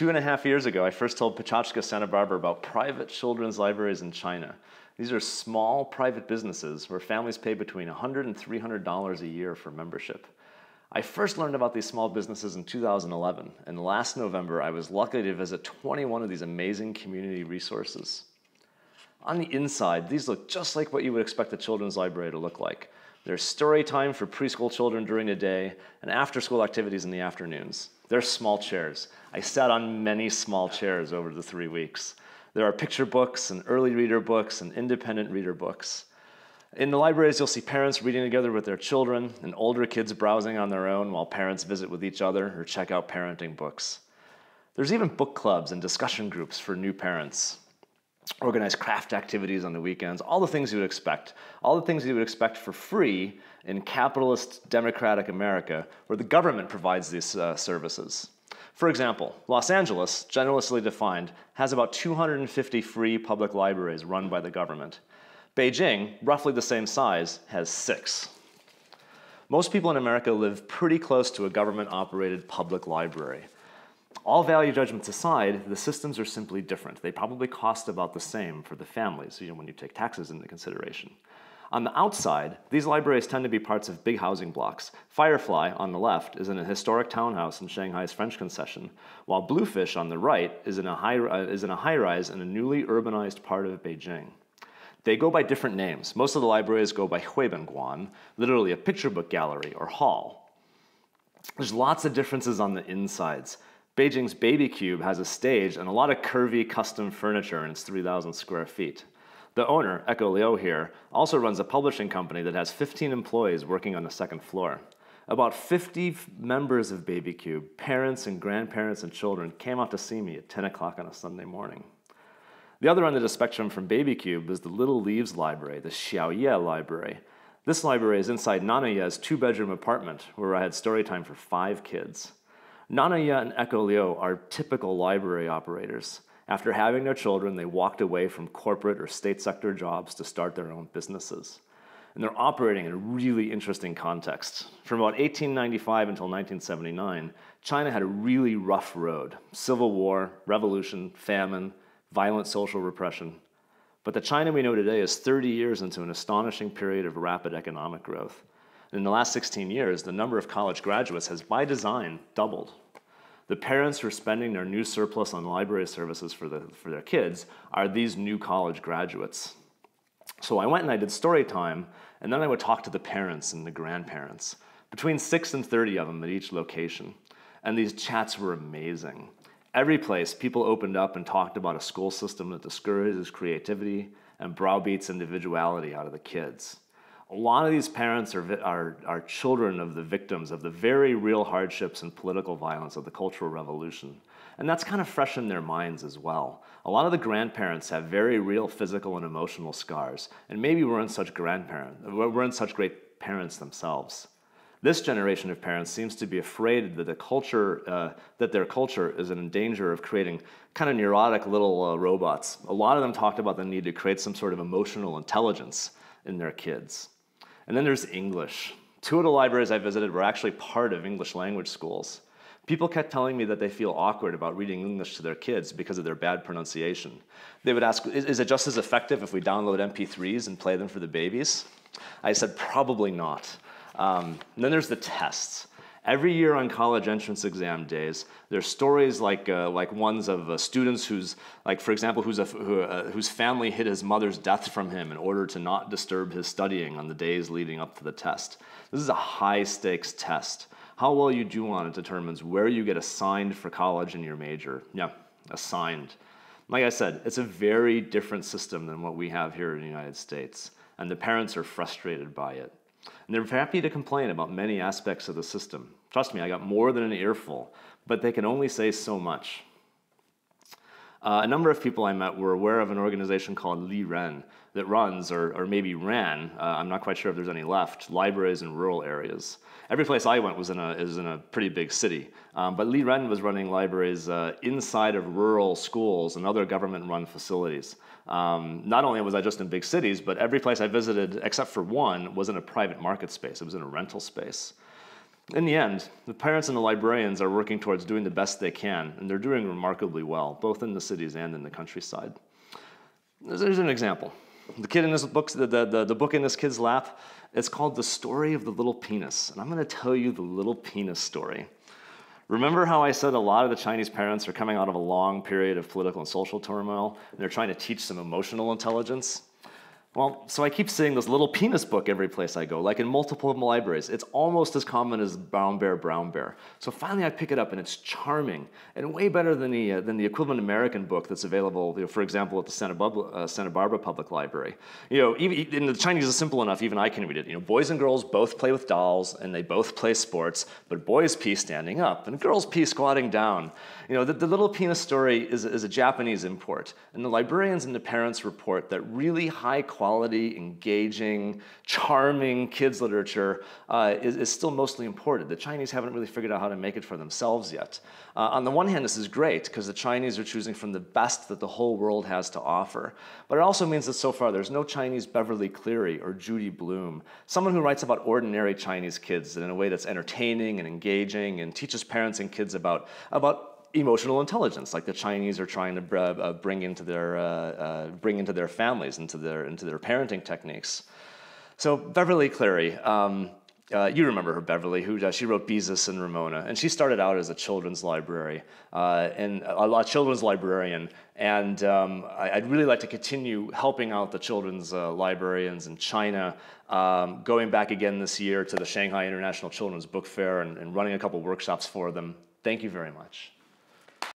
Two and a half years ago, I first told Pachachka Santa Barbara about private children's libraries in China. These are small private businesses where families pay between $100 and $300 a year for membership. I first learned about these small businesses in 2011, and last November I was lucky to visit 21 of these amazing community resources. On the inside, these look just like what you would expect a children's library to look like. There's story time for preschool children during the day and after school activities in the afternoons. They're small chairs. I sat on many small chairs over the three weeks. There are picture books and early reader books and independent reader books. In the libraries, you'll see parents reading together with their children and older kids browsing on their own while parents visit with each other or check out parenting books. There's even book clubs and discussion groups for new parents organize craft activities on the weekends, all the things you would expect, all the things you would expect for free in capitalist democratic America, where the government provides these uh, services. For example, Los Angeles, generously defined, has about 250 free public libraries run by the government. Beijing, roughly the same size, has six. Most people in America live pretty close to a government operated public library. All value judgments aside, the systems are simply different. They probably cost about the same for the families, you know, when you take taxes into consideration. On the outside, these libraries tend to be parts of big housing blocks. Firefly, on the left, is in a historic townhouse in Shanghai's French concession, while Bluefish, on the right, is in a high, uh, is in a high rise in a newly urbanized part of Beijing. They go by different names. Most of the libraries go by Huibenguan, literally a picture book gallery or hall. There's lots of differences on the insides. Beijing's Baby Cube has a stage and a lot of curvy custom furniture, and it's 3,000 square feet. The owner, Echo Leo here, also runs a publishing company that has 15 employees working on the second floor. About 50 members of Baby Cube, parents and grandparents and children, came out to see me at 10 o'clock on a Sunday morning. The other end of the spectrum from Baby Cube is the Little Leaves Library, the Xiaoye Library. This library is inside Nanaya's two bedroom apartment where I had story time for five kids. Nanaya and Echo Leo are typical library operators. After having their children, they walked away from corporate or state sector jobs to start their own businesses. And they're operating in a really interesting context. From about 1895 until 1979, China had a really rough road civil war, revolution, famine, violent social repression. But the China we know today is 30 years into an astonishing period of rapid economic growth in the last 16 years, the number of college graduates has by design doubled. The parents who are spending their new surplus on library services for, the, for their kids are these new college graduates. So I went and I did story time, and then I would talk to the parents and the grandparents, between six and 30 of them at each location. And these chats were amazing. Every place, people opened up and talked about a school system that discourages creativity and browbeats individuality out of the kids a lot of these parents are, are, are children of the victims of the very real hardships and political violence of the Cultural Revolution. And that's kind of fresh in their minds as well. A lot of the grandparents have very real physical and emotional scars, and maybe we not such grandparents, we not such great parents themselves. This generation of parents seems to be afraid that the culture, uh, that their culture is in danger of creating kind of neurotic little uh, robots. A lot of them talked about the need to create some sort of emotional intelligence in their kids. And then there's English. Two of the libraries I visited were actually part of English language schools. People kept telling me that they feel awkward about reading English to their kids because of their bad pronunciation. They would ask, is, it just as effective if we download MP3s and play them for the babies? I said, probably not. Um, then there's the tests. Every year on college entrance exam days, there's stories like uh, like ones of uh, students who's like, for example, who's a, who, uh, whose family hid his mother's death from him in order to not disturb his studying on the days leading up to the test. This is a high stakes test. How well you do on it determines where you get assigned for college in your major. Yeah, assigned. Like I said, it's a very different system than what we have here in the United States, and the parents are frustrated by it. And they're happy to complain about many aspects of the system. Trust me, I got more than an earful, but they can only say so much. Uh, a number of people I met were aware of an organization called Li Ren, that runs or, or maybe ran, uh, I'm not quite sure if there's any left, libraries in rural areas. Every place I went was in a, is in a pretty big city. Um, but Lee Ren was running libraries uh, inside of rural schools and other government run facilities. Um, not only was I just in big cities, but every place I visited, except for one, was in a private market space, it was in a rental space. In the end, the parents and the librarians are working towards doing the best they can, and they're doing remarkably well, both in the cities and in the countryside. There's an example. The kid in this book, the, the, the book in this kid's lap, it's called The Story of the Little Penis. And I'm going to tell you the little penis story. Remember how I said a lot of the Chinese parents are coming out of a long period of political and social turmoil, and they're trying to teach some emotional intelligence? Well, so I keep seeing this little penis book every place I go, like in multiple libraries. It's almost as common as brown bear, brown bear. So finally I pick it up and it's charming and way better than the, uh, than the equivalent American book that's available, you know, for example, at the Santa, Bub uh, Santa Barbara Public Library. You know, even, and the Chinese is simple enough, even I can read it. You know, boys and girls both play with dolls and they both play sports, but boys pee standing up and girls pee squatting down. You know, the, the little penis story is, is a Japanese import and the librarians and the parents report that really high quality quality, engaging, charming kids literature uh, is, is, still mostly imported. The Chinese haven't really figured out how to make it for themselves yet. Uh, on the one hand, this is great because the Chinese are choosing from the best that the whole world has to offer. But it also means that so far there's no Chinese Beverly Cleary or Judy Bloom, someone who writes about ordinary Chinese kids in a way that's entertaining and engaging and teaches parents and kids about, about emotional intelligence, like the Chinese are trying to uh, bring into their uh, uh, bring into their families, into their into their parenting techniques. So Beverly Cleary, um, uh, you remember her, Beverly, who uh, she wrote Beezus and Ramona, and she started out as a children's library and a, children's librarian. And um, I, would really like to continue helping out the children's librarians in China um, going back again this year to the Shanghai International Children's Book Fair and, and running a couple workshops for them. Thank you very much.